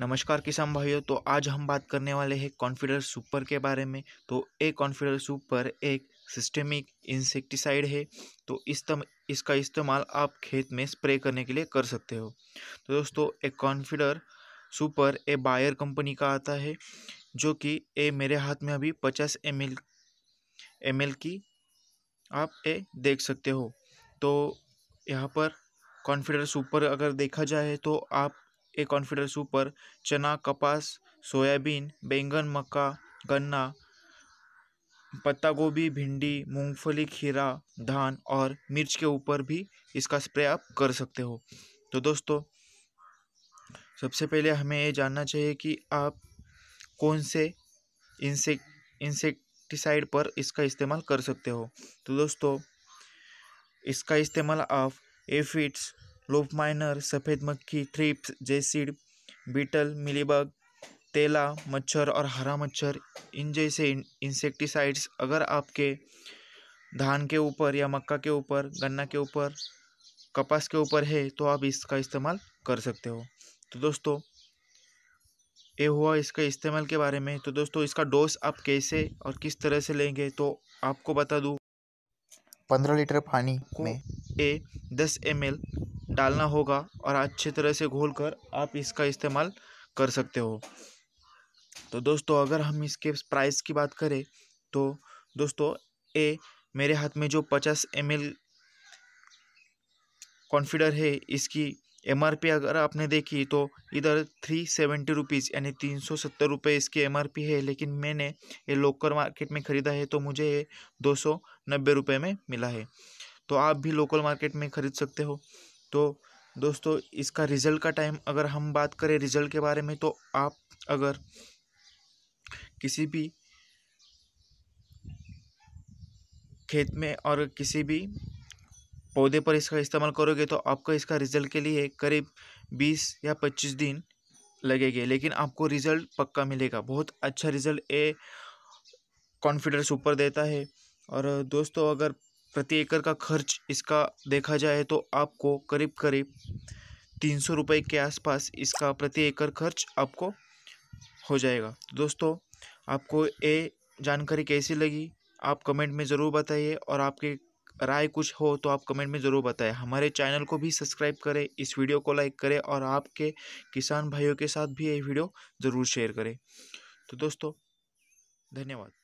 नमस्कार किसान भाइयों तो आज हम बात करने वाले हैं कॉन्फिडर सुपर के बारे में तो ए कॉन्फिडर सुपर एक सिस्टेमिक इंसेक्टिसाइड है तो इस तम, इसका इस्तेमाल आप खेत में स्प्रे करने के लिए कर सकते हो तो दोस्तों ए कॉन्फिडर सुपर ए बायर कंपनी का आता है जो कि ए मेरे हाथ में अभी पचास एम एल एम एल की आप ए देख सकते हो तो यहाँ पर कॉन्फिडर सुपर अगर देखा जाए तो आप एक कॉन्फिडर सुपर चना कपास सोयाबीन बैंगन मक्का गन्ना पत्ता गोभी भिंडी मूंगफली खीरा धान और मिर्च के ऊपर भी इसका स्प्रे आप कर सकते हो तो दोस्तों सबसे पहले हमें ये जानना चाहिए कि आप कौन से इंसेक इंसेक्टिसाइड पर इसका इस्तेमाल कर सकते हो तो दोस्तों इसका इस्तेमाल आप एफिड्स लोप माइनर सफ़ेद मक्खी थ्रिप्स जेसिड बीटल मिलीबग तेला मच्छर और हरा मच्छर इन जैसे इंसेक्टिसाइड्स अगर आपके धान के ऊपर या मक्का के ऊपर गन्ना के ऊपर कपास के ऊपर है तो आप इसका इस्तेमाल कर सकते हो तो दोस्तों ये हुआ इसका इस्तेमाल के बारे में तो दोस्तों इसका डोज आप कैसे और किस तरह से लेंगे तो आपको बता दूँ पंद्रह लीटर पानी में ए दस एम डालना होगा और अच्छे तरह से घोल कर आप इसका इस्तेमाल कर सकते हो तो दोस्तों अगर हम इसके प्राइस की बात करें तो दोस्तों ए मेरे हाथ में जो पचास एम एल कॉन्फिडर है इसकी एम आर पी अगर आपने देखी तो इधर थ्री सेवेंटी रुपीज़ यानी तीन सौ सत्तर रुपये इसकी एम आर पी है लेकिन मैंने ये लोकल मार्केट में ख़रीदा है तो मुझे ये दो सौ नब्बे रुपये में मिला है तो आप भी लोकल मार्केट में ख़रीद सकते हो तो दोस्तों इसका रिज़ल्ट का टाइम अगर हम बात करें रिज़ल्ट के बारे में तो आप अगर किसी भी खेत में और किसी भी पौधे पर इसका इस्तेमाल करोगे तो आपको इसका रिज़ल्ट के लिए करीब बीस या पच्चीस दिन लगेंगे लेकिन आपको रिज़ल्ट पक्का मिलेगा बहुत अच्छा रिज़ल्ट ए कॉन्फिडेंस ऊपर देता है और दोस्तों अगर प्रति एकड़ का खर्च इसका देखा जाए तो आपको करीब करीब तीन सौ रुपये के आसपास इसका प्रति एकड़ खर्च आपको हो जाएगा तो दोस्तों आपको ये जानकारी कैसी लगी आप कमेंट में ज़रूर बताइए और आपके राय कुछ हो तो आप कमेंट में ज़रूर बताएं हमारे चैनल को भी सब्सक्राइब करें इस वीडियो को लाइक करें और आपके किसान भाइयों के साथ भी ये वीडियो ज़रूर शेयर करें तो दोस्तों धन्यवाद